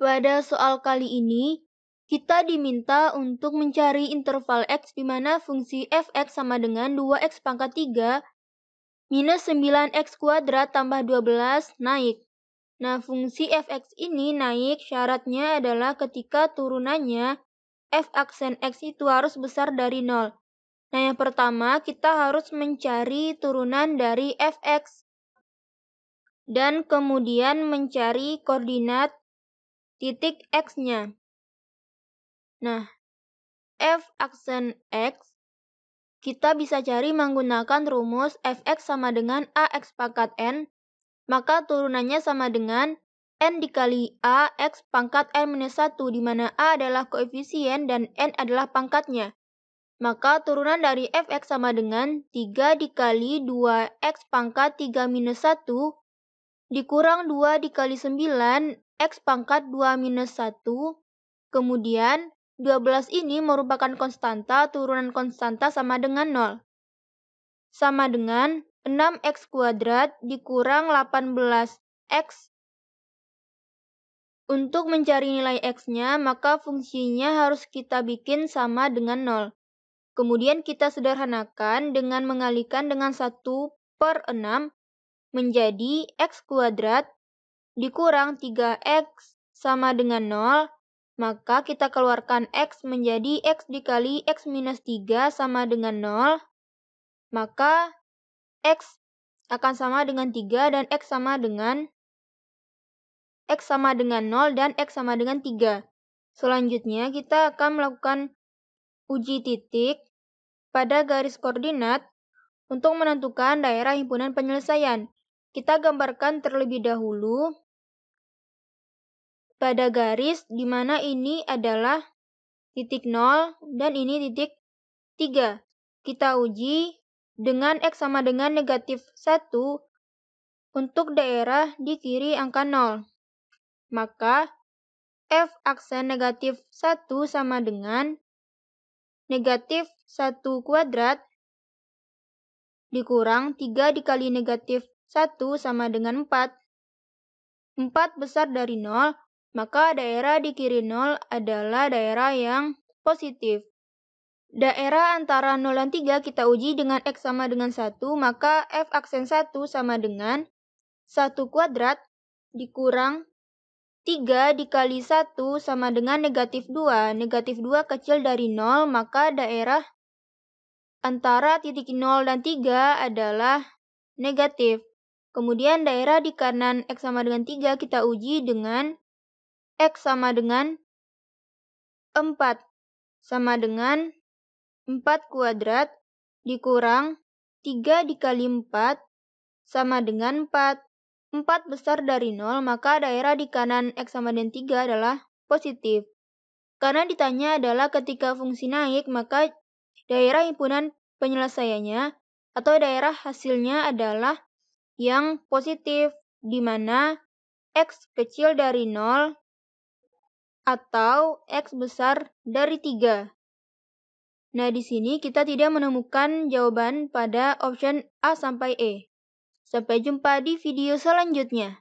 Pada soal kali ini, kita diminta untuk mencari interval x di mana fungsi fx sama dengan 2x pangkat 3 minus 9x kuadrat tambah 12 naik. Nah, fungsi fx ini naik syaratnya adalah ketika turunannya f aksen x itu harus besar dari 0. Nah, yang pertama kita harus mencari turunan dari fx dan kemudian mencari koordinat titik X-nya. Nah, F aksen X kita bisa cari menggunakan rumus Fx sama dengan Ax pangkat N, maka turunannya sama dengan N dikali Ax pangkat N minus 1, di mana A adalah koefisien dan N adalah pangkatnya. Maka turunan dari Fx sama dengan 3 dikali 2x pangkat 3 minus 1, dikurang 2 dikali 9 X pangkat 2 minus 1. Kemudian, 12 ini merupakan konstanta turunan konstanta sama dengan 0. Sama dengan 6x kuadrat dikurang 18x. Untuk mencari nilai x-nya, maka fungsinya harus kita bikin sama dengan 0. Kemudian kita sederhanakan dengan mengalihkan dengan 1 per 6 menjadi x kuadrat dikurang 3x sama dengan 0, maka kita keluarkan x menjadi x dikali x minus 3 sama dengan 0, maka x akan sama dengan 3 dan x sama dengan x sama dengan 0 dan x sama dengan 3. Selanjutnya kita akan melakukan uji titik pada garis koordinat untuk menentukan daerah himpunan penyelesaian. Kita gambarkan terlebih dahulu pada garis di mana ini adalah titik 0 dan ini titik 3. Kita uji dengan X sama dengan negatif 1 untuk daerah di kiri angka 0. Maka F aksen negatif 1 sama dengan negatif 1 kuadrat dikurang 3 dikali negatif 1 sama dengan 4. 4 besar dari 0, maka daerah di kiri 0 adalah daerah yang positif. Daerah antara 0 dan 3 kita uji dengan X sama dengan 1, maka F aksen 1 sama dengan 1 kuadrat dikurang 3 dikali 1 sama dengan negatif 2. Negatif 2 kecil dari 0, maka daerah antara titik 0 dan 3 adalah negatif. Kemudian daerah di kanan X sama dengan 3 kita uji dengan X sama dengan 4 sama dengan 4 kuadrat dikurang 3 dikali 4 sama dengan 4. 4 besar dari 0 maka daerah di kanan X sama dengan 3 adalah positif. Karena ditanya adalah ketika fungsi naik maka daerah himpunan penyelesaiannya atau daerah hasilnya adalah yang positif, di mana X kecil dari 0 atau X besar dari 3. Nah, di sini kita tidak menemukan jawaban pada option A sampai E. Sampai jumpa di video selanjutnya.